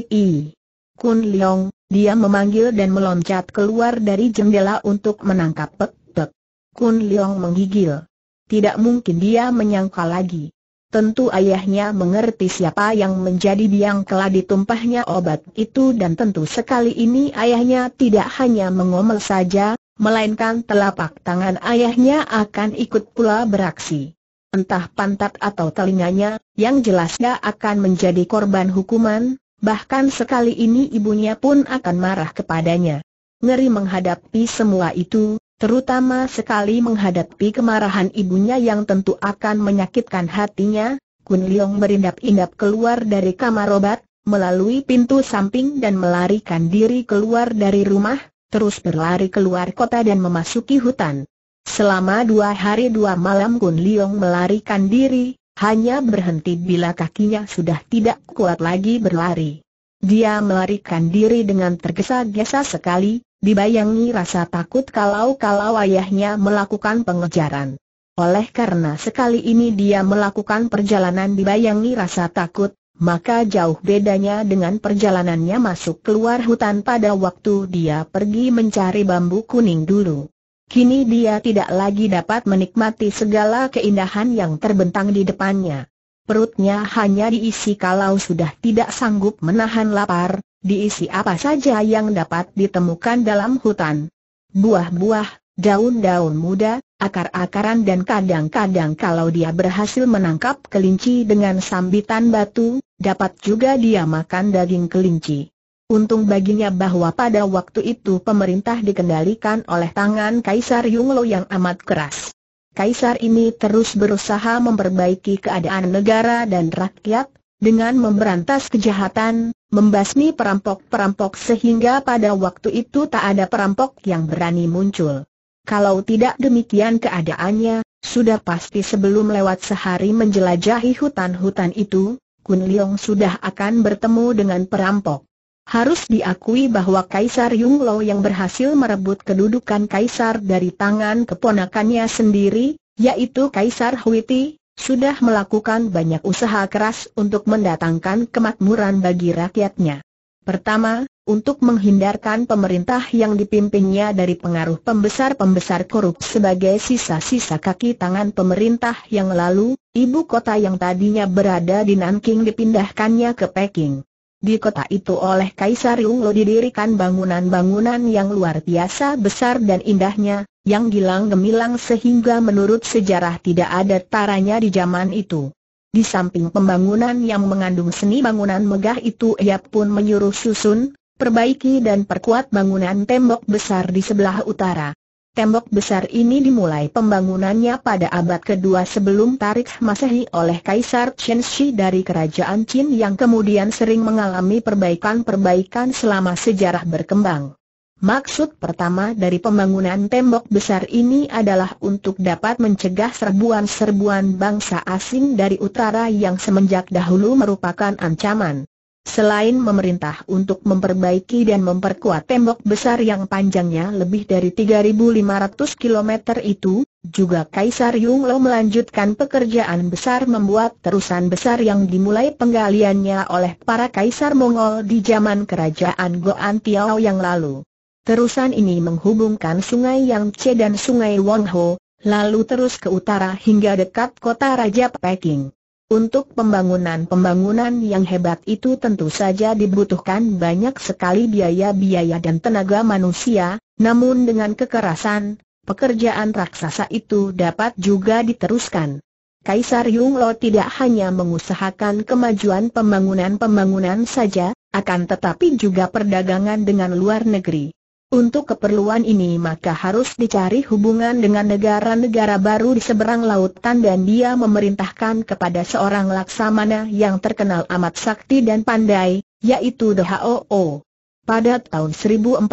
Kun Leong, dia memanggil dan meloncat keluar dari jendela untuk menangkap Pek Pek. Kun Leong menggigil. Tidak mungkin dia menyangka lagi. Tentu ayahnya mengerti siapa yang menjadi biang kelah ditumpahnya obat itu dan tentu sekali ini ayahnya tidak hanya mengomel saja, melainkan telapak tangan ayahnya akan ikut pula beraksi. Entah pantat atau telinganya, yang jelasnya akan menjadi korban hukuman, bahkan sekali ini ibunya pun akan marah kepadanya. Ngeri menghadapi semua itu, terutama sekali menghadapi kemarahan ibunya yang tentu akan menyakitkan hatinya, Kun Leong berindap-indap keluar dari kamar obat, melalui pintu samping dan melarikan diri keluar dari rumah, terus berlari keluar kota dan memasuki hutan. Selama dua hari dua malam Kun Leong melarikan diri, hanya berhenti bila kakinya sudah tidak kuat lagi berlari. Dia melarikan diri dengan tergesa-gesa sekali, Dibayangi rasa takut kalau-kalau ayahnya melakukan pengejaran. Oleh karena sekali ini dia melakukan perjalanan dibayangi rasa takut, maka jauh bedanya dengan perjalanannya masuk keluar hutan pada waktu dia pergi mencari bambu kuning dulu. Kini dia tidak lagi dapat menikmati segala keindahan yang terbentang di depannya. Perutnya hanya diisi kalau sudah tidak sanggup menahan lapar, diisi apa saja yang dapat ditemukan dalam hutan. Buah-buah, daun-daun muda, akar-akaran dan kadang-kadang kalau dia berhasil menangkap kelinci dengan sambitan batu, dapat juga dia makan daging kelinci. Untung baginya bahwa pada waktu itu pemerintah dikendalikan oleh tangan Kaisar Yunglo yang amat keras. Kaisar ini terus berusaha memperbaiki keadaan negara dan rakyat, dengan memberantas kejahatan, membasmi perampok-perampok sehingga pada waktu itu tak ada perampok yang berani muncul. Kalau tidak demikian keadaannya, sudah pasti sebelum lewat sehari menjelajahi hutan-hutan itu, Kun Liong sudah akan bertemu dengan perampok. Harus diakui bahwa Kaisar Yung Lo yang berhasil merebut kedudukan Kaisar dari tangan keponakannya sendiri, yaitu Kaisar Huiti, sudah melakukan banyak usaha keras untuk mendatangkan kemakmuran bagi rakyatnya. Pertama, untuk menghindarkan pemerintah yang dipimpinnya dari pengaruh pembesar-pembesar korup sebagai sisa-sisa kaki tangan pemerintah yang lalu, ibu kota yang tadinya berada di Nanking dipindahkannya ke Peking. Di kota itu oleh Kaisar Yunglo didirikan bangunan-bangunan yang luar biasa besar dan indahnya, yang gilang gemilang sehingga menurut sejarah tidak ada taranya di zaman itu. Di samping pembangunan yang mengandung seni bangunan megah itu ia pun menyuruh susun, perbaiki dan perkuat bangunan tembok besar di sebelah utara. Tembok besar ini dimulai pembangunannya pada abad kedua sebelum tarik masehi oleh Kaisar Chen Shi dari kerajaan Qin yang kemudian sering mengalami perbaikan-perbaikan selama sejarah berkembang. Maksud pertama dari pembangunan tembok besar ini adalah untuk dapat mencegah serbuan-serbuan bangsa asing dari utara yang semenjak dahulu merupakan ancaman. Selain memerintah untuk memperbaiki dan memperkuat tembok besar yang panjangnya lebih dari 3.500 km itu, juga Kaisar Yunglo melanjutkan pekerjaan besar membuat terusan besar yang dimulai penggaliannya oleh para Kaisar Mongol di zaman Kerajaan Goan Tiao yang lalu. Terusan ini menghubungkan sungai Yangtze dan sungai Wongho, lalu terus ke utara hingga dekat kota Raja Peking. Untuk pembangunan-pembangunan yang hebat itu tentu saja dibutuhkan banyak sekali biaya-biaya dan tenaga manusia, namun dengan kekerasan, pekerjaan raksasa itu dapat juga diteruskan. Kaisar Yunglo tidak hanya mengusahakan kemajuan pembangunan-pembangunan saja, akan tetapi juga perdagangan dengan luar negeri. Untuk keperluan ini maka harus dicari hubungan dengan negara-negara baru di seberang lautan dan dia memerintahkan kepada seorang laksamana yang terkenal amat sakti dan pandai, yaitu the Hoo. Pada tahun 1405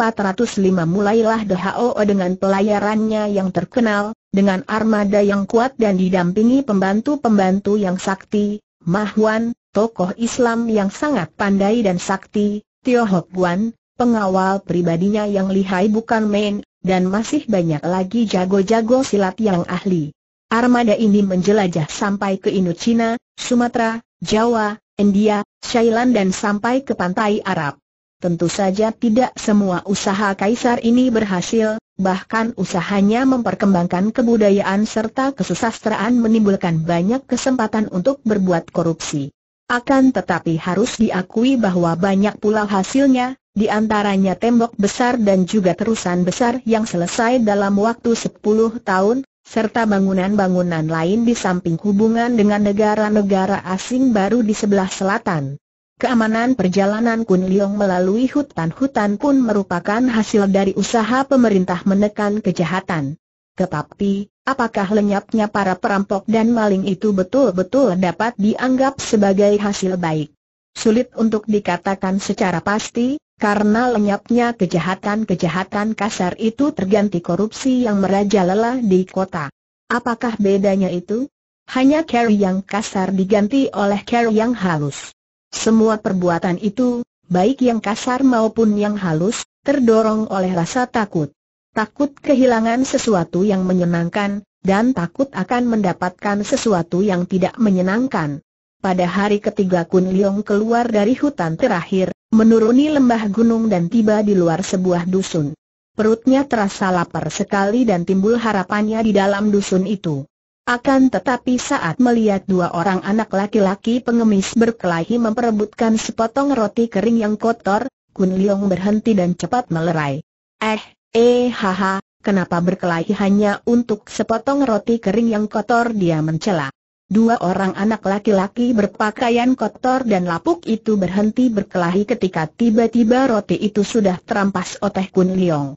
mulailah the Hoo dengan pelayarannya yang terkenal, dengan armada yang kuat dan didampingi pembantu-pembantu yang sakti, Mahwan, tokoh Islam yang sangat pandai dan sakti, Tio Hok Guan, pengawal pribadinya yang lihai bukan main, dan masih banyak lagi jago-jago silat yang ahli. Armada ini menjelajah sampai ke Indochina, Sumatera, Jawa, India, Shailan dan sampai ke pantai Arab. Tentu saja tidak semua usaha kaisar ini berhasil, bahkan usahanya memperkembangkan kebudayaan serta kesusastraan menimbulkan banyak kesempatan untuk berbuat korupsi. Akan tetapi harus diakui bahwa banyak pula hasilnya, di antaranya tembok besar dan juga terusan besar yang selesai dalam waktu 10 tahun, serta bangunan-bangunan lain di samping hubungan dengan negara-negara asing baru di sebelah selatan. Keamanan perjalanan Liong melalui hutan-hutan pun merupakan hasil dari usaha pemerintah menekan kejahatan. Tetapi, apakah lenyapnya para perampok dan maling itu betul-betul dapat dianggap sebagai hasil baik. Sulit untuk dikatakan secara pasti, karena lenyapnya kejahatan-kejahatan kasar itu terganti korupsi yang merajalela di kota. Apakah bedanya itu? Hanya carry yang kasar diganti oleh carry yang halus. Semua perbuatan itu, baik yang kasar maupun yang halus, terdorong oleh rasa takut takut kehilangan sesuatu yang menyenangkan, dan takut akan mendapatkan sesuatu yang tidak menyenangkan. Pada hari ketiga Kun Liong keluar dari hutan terakhir, menuruni lembah gunung dan tiba di luar sebuah dusun. Perutnya terasa lapar sekali dan timbul harapannya di dalam dusun itu. Akan tetapi saat melihat dua orang anak laki-laki pengemis berkelahi memperebutkan sepotong roti kering yang kotor, Kun Liong berhenti dan cepat melerai. Eh, Eh haha, kenapa berkelahi hanya untuk sepotong roti kering yang kotor dia mencela. Dua orang anak laki-laki berpakaian kotor dan lapuk itu berhenti berkelahi ketika tiba-tiba roti itu sudah terampas oleh Kun Liong.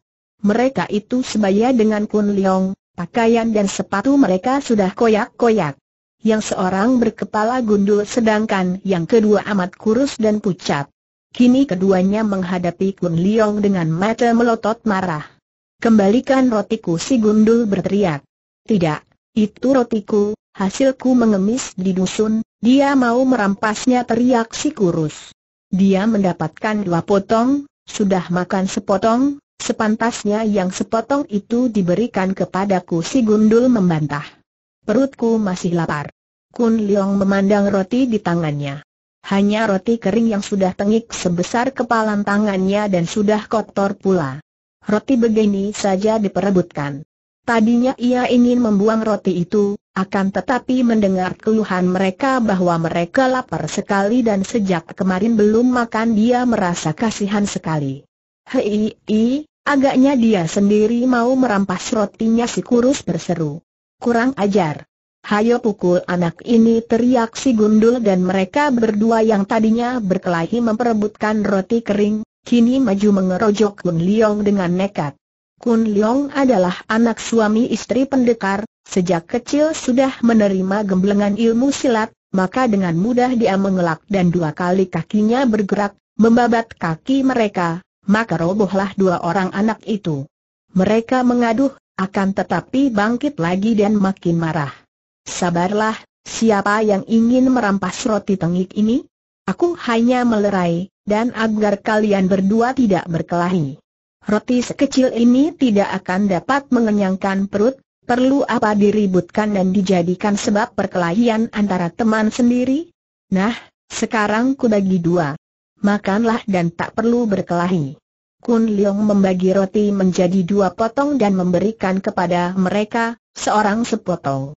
Mereka itu sebaya dengan Kun Liong, pakaian dan sepatu mereka sudah koyak-koyak. Yang seorang berkepala gundul sedangkan yang kedua amat kurus dan pucat. Kini keduanya menghadapi Kun Liong dengan mata melotot marah. Kembalikan rotiku si gundul berteriak. Tidak, itu rotiku, hasilku mengemis di dusun, dia mau merampasnya teriak si kurus. Dia mendapatkan dua potong, sudah makan sepotong, sepantasnya yang sepotong itu diberikan kepadaku si gundul membantah. Perutku masih lapar. Kun Liong memandang roti di tangannya hanya roti kering yang sudah tengik sebesar kepalan tangannya dan sudah kotor pula. Roti begini saja diperebutkan. Tadinya ia ingin membuang roti itu, akan tetapi mendengar keluhan mereka bahwa mereka lapar sekali dan sejak kemarin belum makan dia merasa kasihan sekali. Hei, i, agaknya dia sendiri mau merampas rotinya si kurus berseru. Kurang ajar. Hayo pukul anak ini teriak si gundul dan mereka berdua yang tadinya berkelahi memperebutkan roti kering, kini maju mengerojok Kun Leong dengan nekat. Kun Leong adalah anak suami istri pendekar, sejak kecil sudah menerima gemblengan ilmu silat, maka dengan mudah dia mengelak dan dua kali kakinya bergerak, membabat kaki mereka, maka robohlah dua orang anak itu. Mereka mengaduh, akan tetapi bangkit lagi dan makin marah. Sabarlah, siapa yang ingin merampas roti tengik ini? Aku hanya melerai, dan agar kalian berdua tidak berkelahi. Roti sekecil ini tidak akan dapat mengenyangkan perut, perlu apa diributkan dan dijadikan sebab perkelahian antara teman sendiri? Nah, sekarang ku bagi dua. Makanlah dan tak perlu berkelahi. Kun Leong membagi roti menjadi dua potong dan memberikan kepada mereka, seorang sepotong.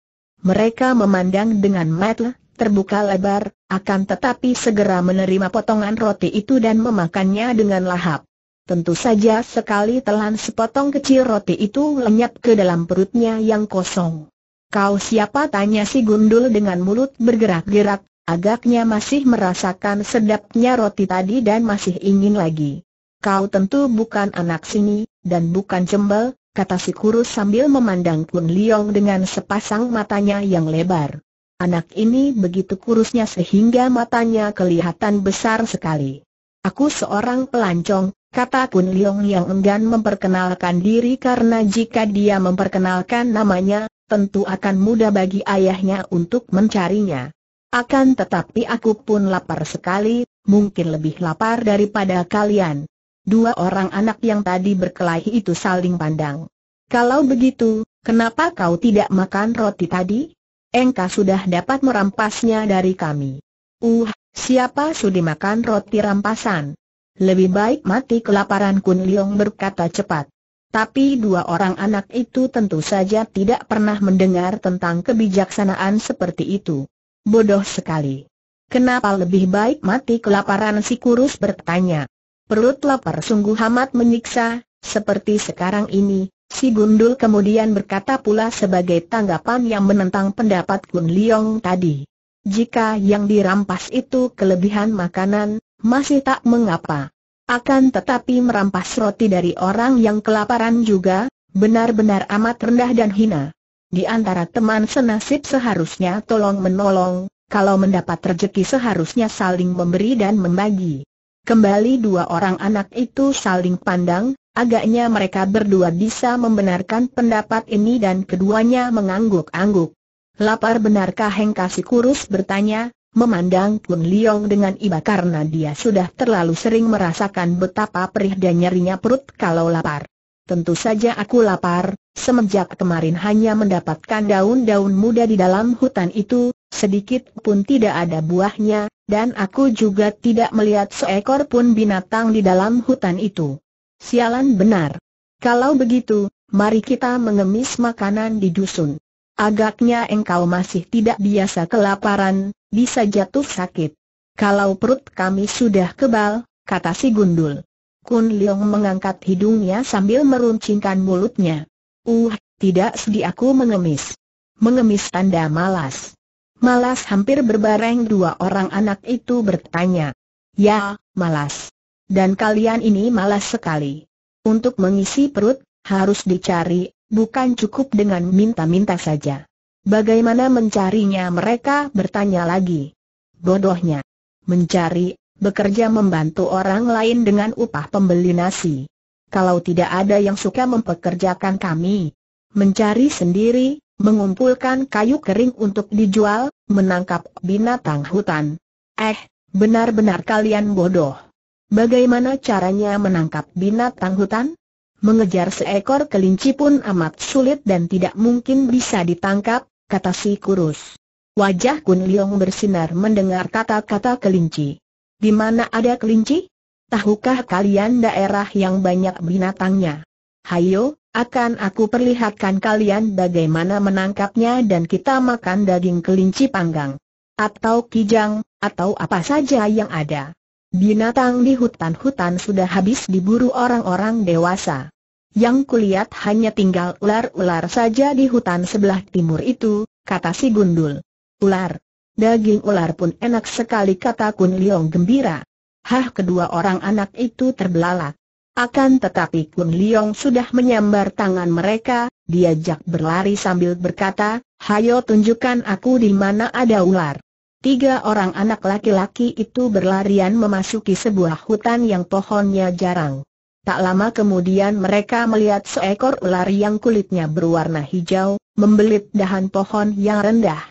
Mereka memandang dengan mata terbuka lebar, akan tetapi segera menerima potongan roti itu dan memakannya dengan lahap. Tentu saja sekali telan sepotong kecil roti itu lenyap ke dalam perutnya yang kosong. Kau siapa tanya si gundul dengan mulut bergerak-gerak, agaknya masih merasakan sedapnya roti tadi dan masih ingin lagi. Kau tentu bukan anak sini, dan bukan cembel, kata si kurus sambil memandang Kun Liong dengan sepasang matanya yang lebar. Anak ini begitu kurusnya sehingga matanya kelihatan besar sekali. Aku seorang pelancong, kata Kun Liong yang enggan memperkenalkan diri karena jika dia memperkenalkan namanya, tentu akan mudah bagi ayahnya untuk mencarinya. Akan tetapi aku pun lapar sekali, mungkin lebih lapar daripada kalian dua orang anak yang tadi berkelahi itu saling pandang. Kalau begitu, kenapa kau tidak makan roti tadi? Engkau sudah dapat merampasnya dari kami. Uh, siapa sudi makan roti rampasan? Lebih baik mati kelaparan Kun Liong berkata cepat. Tapi dua orang anak itu tentu saja tidak pernah mendengar tentang kebijaksanaan seperti itu. Bodoh sekali. Kenapa lebih baik mati kelaparan si kurus bertanya. Perut lapar sungguh amat menyiksa, seperti sekarang ini, si Gundul kemudian berkata pula sebagai tanggapan yang menentang pendapat Kun Liong tadi. Jika yang dirampas itu kelebihan makanan, masih tak mengapa. Akan tetapi merampas roti dari orang yang kelaparan juga, benar-benar amat rendah dan hina. Di antara teman senasib seharusnya tolong menolong, kalau mendapat rejeki seharusnya saling memberi dan membagi. Kembali dua orang anak itu saling pandang, agaknya mereka berdua bisa membenarkan pendapat ini dan keduanya mengangguk-angguk. Lapar benarkah Hengkasi Kurus bertanya, memandang Kun Liong dengan iba karena dia sudah terlalu sering merasakan betapa perih dan nyerinya perut kalau lapar. Tentu saja aku lapar, semenjak kemarin hanya mendapatkan daun-daun muda di dalam hutan itu, sedikit pun tidak ada buahnya, dan aku juga tidak melihat seekor pun binatang di dalam hutan itu. Sialan benar. Kalau begitu, mari kita mengemis makanan di dusun. Agaknya engkau masih tidak biasa kelaparan, bisa jatuh sakit. Kalau perut kami sudah kebal, kata si gundul. Kun Leong mengangkat hidungnya sambil meruncingkan mulutnya. Uh, tidak sedih aku mengemis. Mengemis tanda malas. Malas hampir berbareng dua orang anak itu bertanya. Ya, malas. Dan kalian ini malas sekali. Untuk mengisi perut, harus dicari, bukan cukup dengan minta-minta saja. Bagaimana mencarinya mereka bertanya lagi. Bodohnya. Mencari, bekerja membantu orang lain dengan upah pembeli nasi kalau tidak ada yang suka mempekerjakan kami. Mencari sendiri, mengumpulkan kayu kering untuk dijual, menangkap binatang hutan. Eh, benar-benar kalian bodoh. Bagaimana caranya menangkap binatang hutan? Mengejar seekor kelinci pun amat sulit dan tidak mungkin bisa ditangkap, kata si kurus. Wajah Kun Liong bersinar mendengar kata-kata kelinci. Di mana ada kelinci? tahukah kalian daerah yang banyak binatangnya? Hayo, akan aku perlihatkan kalian bagaimana menangkapnya dan kita makan daging kelinci panggang. Atau kijang, atau apa saja yang ada. Binatang di hutan-hutan sudah habis diburu orang-orang dewasa. Yang kulihat hanya tinggal ular-ular saja di hutan sebelah timur itu, kata si Gundul. Ular. Daging ular pun enak sekali kata Kun Liong gembira. Hah kedua orang anak itu terbelalak. Akan tetapi Kun Liong sudah menyambar tangan mereka, diajak berlari sambil berkata, Hayo tunjukkan aku di mana ada ular. Tiga orang anak laki-laki itu berlarian memasuki sebuah hutan yang pohonnya jarang. Tak lama kemudian mereka melihat seekor ular yang kulitnya berwarna hijau, membelit dahan pohon yang rendah.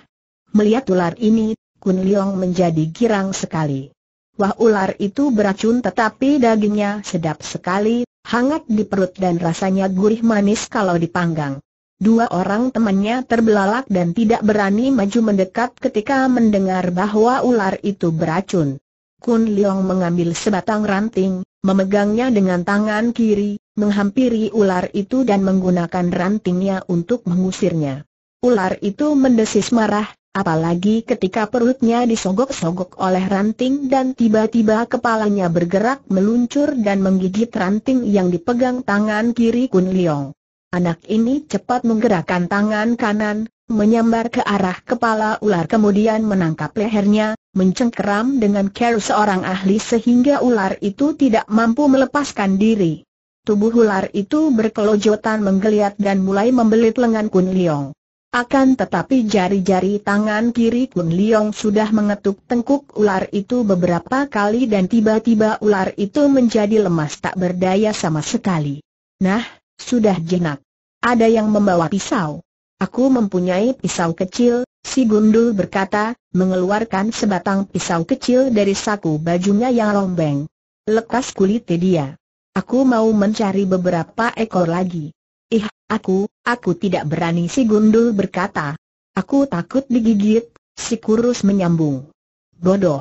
Melihat ular ini, Kun Liong menjadi girang sekali. Wah ular itu beracun tetapi dagingnya sedap sekali, hangat di perut dan rasanya gurih manis kalau dipanggang. Dua orang temannya terbelalak dan tidak berani maju mendekat ketika mendengar bahwa ular itu beracun. Kun Leong mengambil sebatang ranting, memegangnya dengan tangan kiri, menghampiri ular itu dan menggunakan rantingnya untuk mengusirnya. Ular itu mendesis marah, Apalagi ketika perutnya disogok-sogok oleh ranting dan tiba-tiba kepalanya bergerak meluncur dan menggigit ranting yang dipegang tangan kiri Kun Liong. Anak ini cepat menggerakkan tangan kanan, menyambar ke arah kepala ular kemudian menangkap lehernya, mencengkeram dengan care seorang ahli sehingga ular itu tidak mampu melepaskan diri. Tubuh ular itu berkelojotan menggeliat dan mulai membelit lengan Kun Liong. Akan tetapi jari-jari tangan kiri Kun Liong sudah mengetuk tengkuk ular itu beberapa kali dan tiba-tiba ular itu menjadi lemas tak berdaya sama sekali. Nah, sudah jenak. Ada yang membawa pisau. Aku mempunyai pisau kecil, si gundul berkata, mengeluarkan sebatang pisau kecil dari saku bajunya yang lombeng. Lekas kulit dia. Aku mau mencari beberapa ekor lagi. Ih, aku, aku tidak berani si gundul berkata. Aku takut digigit, si kurus menyambung. Bodoh.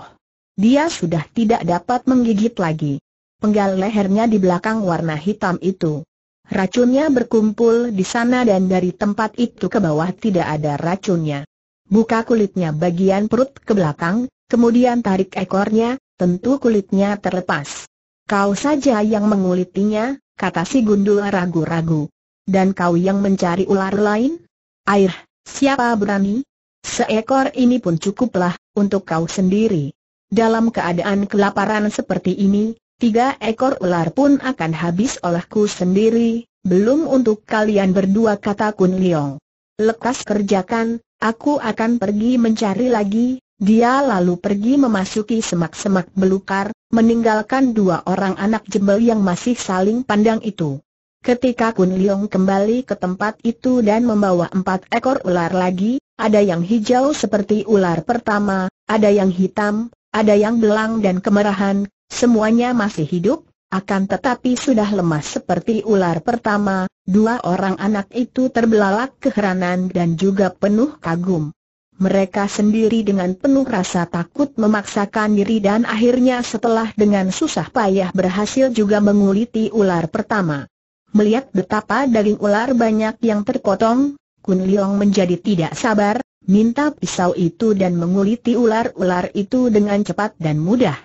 Dia sudah tidak dapat menggigit lagi. Penggal lehernya di belakang warna hitam itu. Racunnya berkumpul di sana dan dari tempat itu ke bawah tidak ada racunnya. Buka kulitnya bagian perut ke belakang, kemudian tarik ekornya, tentu kulitnya terlepas. Kau saja yang mengulitinya, kata si gundul ragu-ragu. Dan kau yang mencari ular lain? Air, siapa berani? Seekor ini pun cukuplah, untuk kau sendiri. Dalam keadaan kelaparan seperti ini, tiga ekor ular pun akan habis olehku sendiri, belum untuk kalian berdua kata Kun Leong. Lekas kerjakan, aku akan pergi mencari lagi, dia lalu pergi memasuki semak-semak belukar, meninggalkan dua orang anak jembel yang masih saling pandang itu. Ketika Kun Liong kembali ke tempat itu dan membawa empat ekor ular lagi, ada yang hijau seperti ular pertama, ada yang hitam, ada yang belang dan kemerahan, semuanya masih hidup, akan tetapi sudah lemas seperti ular pertama, dua orang anak itu terbelalak keheranan dan juga penuh kagum. Mereka sendiri dengan penuh rasa takut memaksakan diri dan akhirnya setelah dengan susah payah berhasil juga menguliti ular pertama. Melihat betapa daging ular banyak yang terpotong, Kun Leong menjadi tidak sabar, minta pisau itu dan menguliti ular-ular itu dengan cepat dan mudah.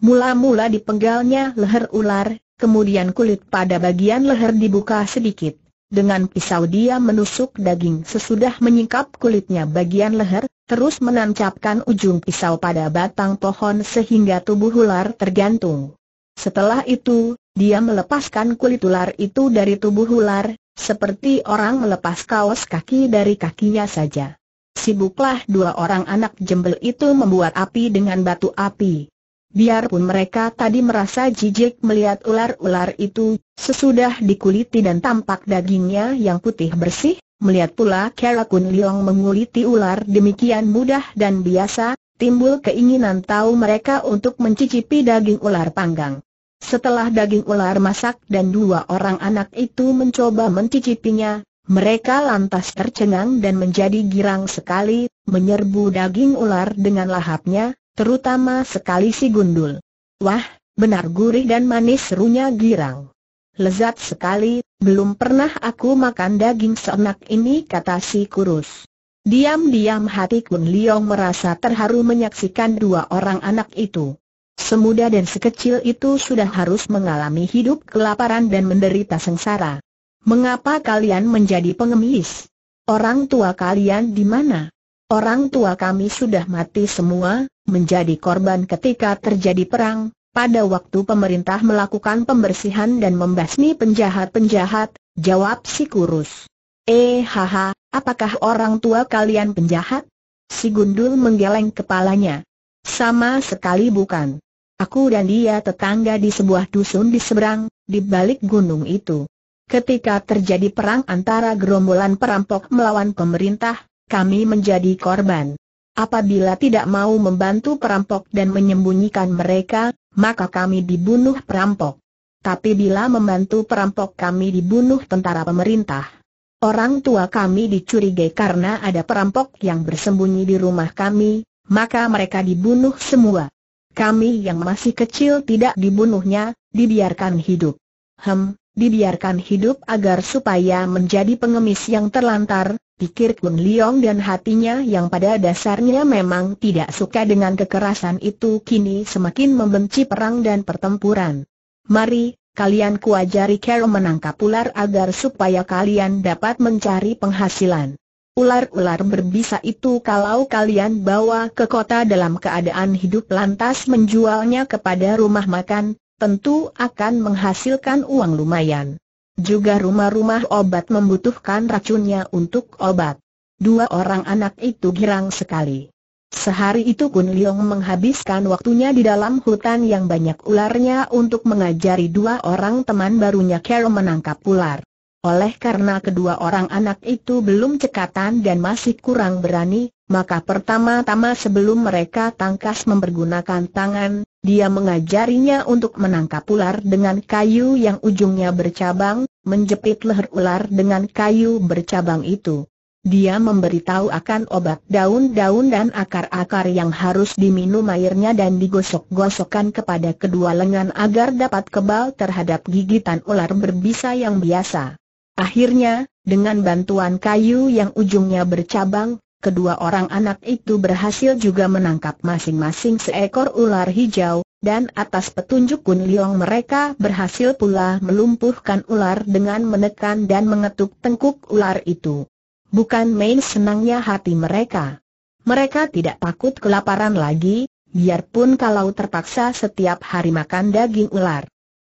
Mula-mula dipenggalnya leher ular, kemudian kulit pada bagian leher dibuka sedikit. Dengan pisau dia menusuk daging sesudah menyingkap kulitnya bagian leher, terus menancapkan ujung pisau pada batang pohon sehingga tubuh ular tergantung. Setelah itu, dia melepaskan kulit ular itu dari tubuh ular, seperti orang melepas kaos kaki dari kakinya saja. Sibuklah dua orang anak jembel itu membuat api dengan batu api. Biarpun mereka tadi merasa jijik melihat ular-ular itu, sesudah dikuliti dan tampak dagingnya yang putih bersih, melihat pula Kera Kun Liong menguliti ular demikian mudah dan biasa, timbul keinginan tahu mereka untuk mencicipi daging ular panggang. Setelah daging ular masak dan dua orang anak itu mencoba mencicipinya, mereka lantas tercengang dan menjadi girang sekali, menyerbu daging ular dengan lahapnya, terutama sekali si gundul. Wah, benar gurih dan manis serunya girang. Lezat sekali, belum pernah aku makan daging seenak ini kata si kurus. Diam-diam hati Kun Liong merasa terharu menyaksikan dua orang anak itu. Semuda dan sekecil itu sudah harus mengalami hidup kelaparan dan menderita sengsara. Mengapa kalian menjadi pengemis? Orang tua kalian di mana? Orang tua kami sudah mati semua, menjadi korban ketika terjadi perang, pada waktu pemerintah melakukan pembersihan dan membasmi penjahat-penjahat, jawab si kurus. Eh haha, apakah orang tua kalian penjahat? Si Gundul menggeleng kepalanya. Sama sekali bukan. Aku dan dia tetangga di sebuah dusun di seberang, di balik gunung itu. Ketika terjadi perang antara gerombolan perampok melawan pemerintah, kami menjadi korban. Apabila tidak mau membantu perampok dan menyembunyikan mereka, maka kami dibunuh perampok. Tapi bila membantu perampok kami dibunuh tentara pemerintah. Orang tua kami dicurigai karena ada perampok yang bersembunyi di rumah kami, maka mereka dibunuh semua. Kami yang masih kecil tidak dibunuhnya, dibiarkan hidup. Hem, dibiarkan hidup agar supaya menjadi pengemis yang terlantar, pikir Kun Liong dan hatinya yang pada dasarnya memang tidak suka dengan kekerasan itu kini semakin membenci perang dan pertempuran. Mari, kalian kuajari Carol menangkap ular agar supaya kalian dapat mencari penghasilan. Ular-ular berbisa itu kalau kalian bawa ke kota dalam keadaan hidup lantas menjualnya kepada rumah makan, tentu akan menghasilkan uang lumayan. Juga rumah-rumah obat membutuhkan racunnya untuk obat. Dua orang anak itu girang sekali. Sehari itu Kun Liong menghabiskan waktunya di dalam hutan yang banyak ularnya untuk mengajari dua orang teman barunya Carol menangkap ular. Oleh karena kedua orang anak itu belum cekatan dan masih kurang berani, maka pertama-tama sebelum mereka tangkas mempergunakan tangan, dia mengajarinya untuk menangkap ular dengan kayu yang ujungnya bercabang, menjepit leher ular dengan kayu bercabang itu. Dia memberitahu akan obat daun-daun dan akar-akar yang harus diminum airnya dan digosok-gosokkan kepada kedua lengan agar dapat kebal terhadap gigitan ular berbisa yang biasa. Akhirnya, dengan bantuan kayu yang ujungnya bercabang, kedua orang anak itu berhasil juga menangkap masing-masing seekor ular hijau, dan atas petunjuk Kun Liong mereka berhasil pula melumpuhkan ular dengan menekan dan mengetuk tengkuk ular itu. Bukan main senangnya hati mereka. Mereka tidak takut kelaparan lagi, biarpun kalau terpaksa setiap hari makan daging ular.